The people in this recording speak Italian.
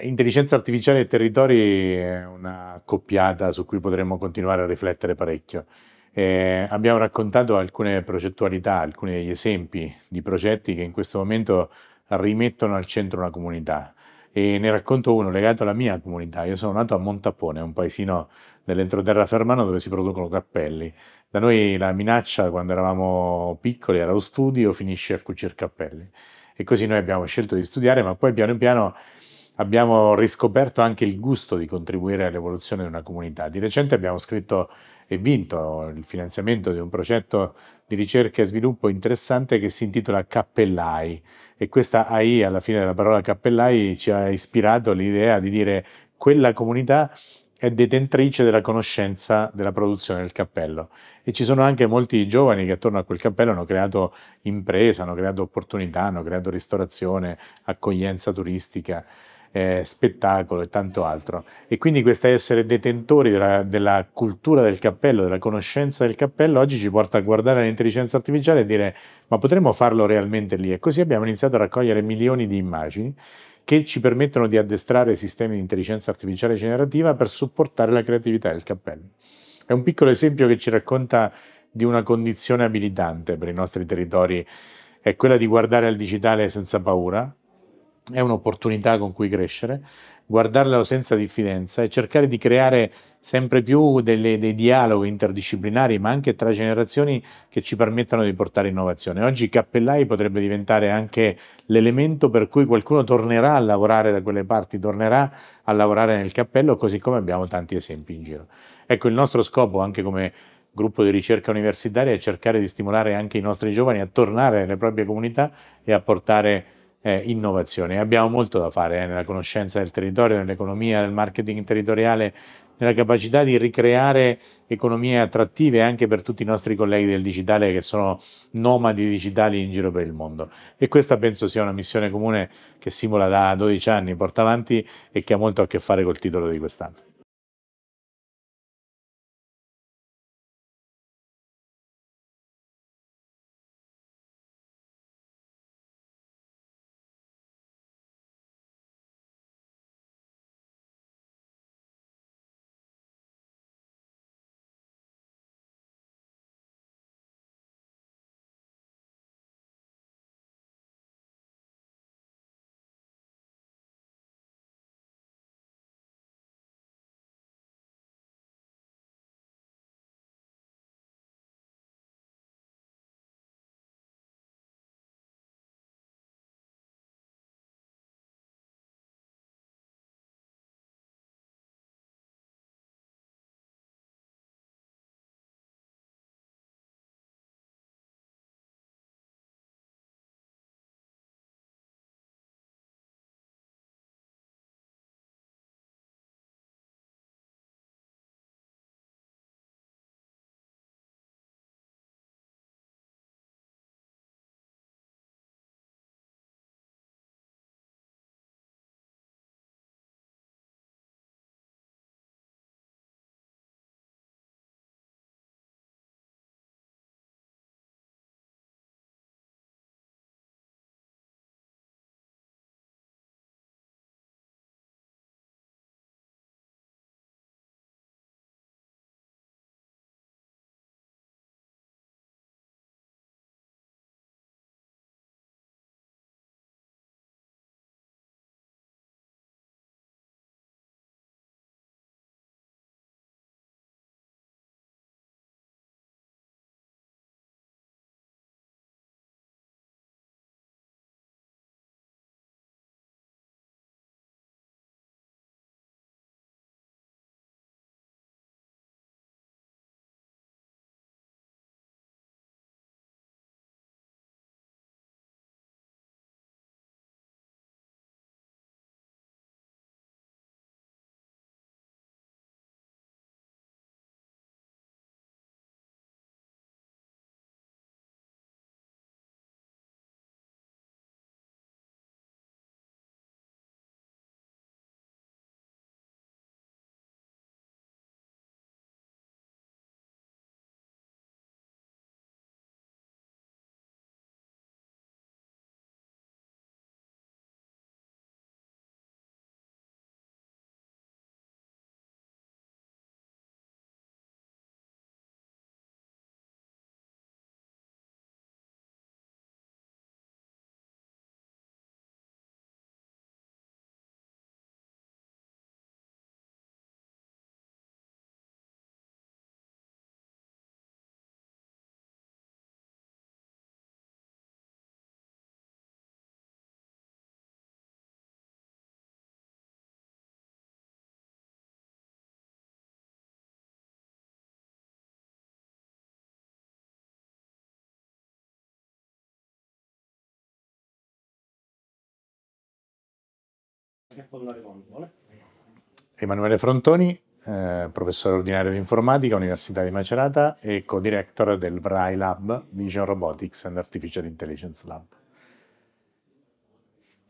intelligenza artificiale e territori è una coppiata su cui potremmo continuare a riflettere parecchio. Eh, abbiamo raccontato alcune progettualità, alcuni esempi di progetti che in questo momento rimettono al centro una comunità. E ne racconto uno legato alla mia comunità. Io sono nato a Montapone, un paesino dell'entroterra fermano dove si producono cappelli. Da noi la minaccia quando eravamo piccoli era lo studio, finisce a cucire cappelli. E così noi abbiamo scelto di studiare, ma poi piano piano abbiamo riscoperto anche il gusto di contribuire all'evoluzione di una comunità. Di recente abbiamo scritto e vinto il finanziamento di un progetto di ricerca e sviluppo interessante che si intitola Cappellai e questa AI alla fine della parola cappellai ci ha ispirato l'idea di dire quella comunità è detentrice della conoscenza della produzione del cappello e ci sono anche molti giovani che attorno a quel cappello hanno creato impresa, hanno creato opportunità, hanno creato ristorazione, accoglienza turistica eh, spettacolo e tanto altro. E quindi questo essere detentori della, della, cultura del cappello, della conoscenza del cappello, oggi ci porta a guardare l'intelligenza artificiale e dire ma potremmo farlo realmente lì? E così abbiamo iniziato a raccogliere milioni di immagini che ci permettono di addestrare sistemi di intelligenza artificiale generativa per supportare la creatività del cappello. È un piccolo esempio che ci racconta di una condizione abilitante per i nostri territori, è quella di guardare al digitale senza paura, è un'opportunità con cui crescere, guardarla senza diffidenza e cercare di creare sempre più delle, dei dialoghi interdisciplinari, ma anche tra generazioni che ci permettano di portare innovazione. Oggi Cappellai potrebbe diventare anche l'elemento per cui qualcuno tornerà a lavorare da quelle parti, tornerà a lavorare nel cappello, così come abbiamo tanti esempi in giro. Ecco, il nostro scopo anche come gruppo di ricerca universitaria è cercare di stimolare anche i nostri giovani a tornare nelle proprie comunità e a portare eh, innovazione. Abbiamo molto da fare eh, nella conoscenza del territorio, nell'economia, nel marketing territoriale, nella capacità di ricreare economie attrattive anche per tutti i nostri colleghi del digitale che sono nomadi digitali in giro per il mondo. E questa penso sia una missione comune che Simula da 12 anni porta avanti e che ha molto a che fare col titolo di quest'anno. Emanuele Frontoni, eh, professore ordinario di informatica, Università di Macerata e co-director del VRAI Lab, Vision Robotics and Artificial Intelligence Lab.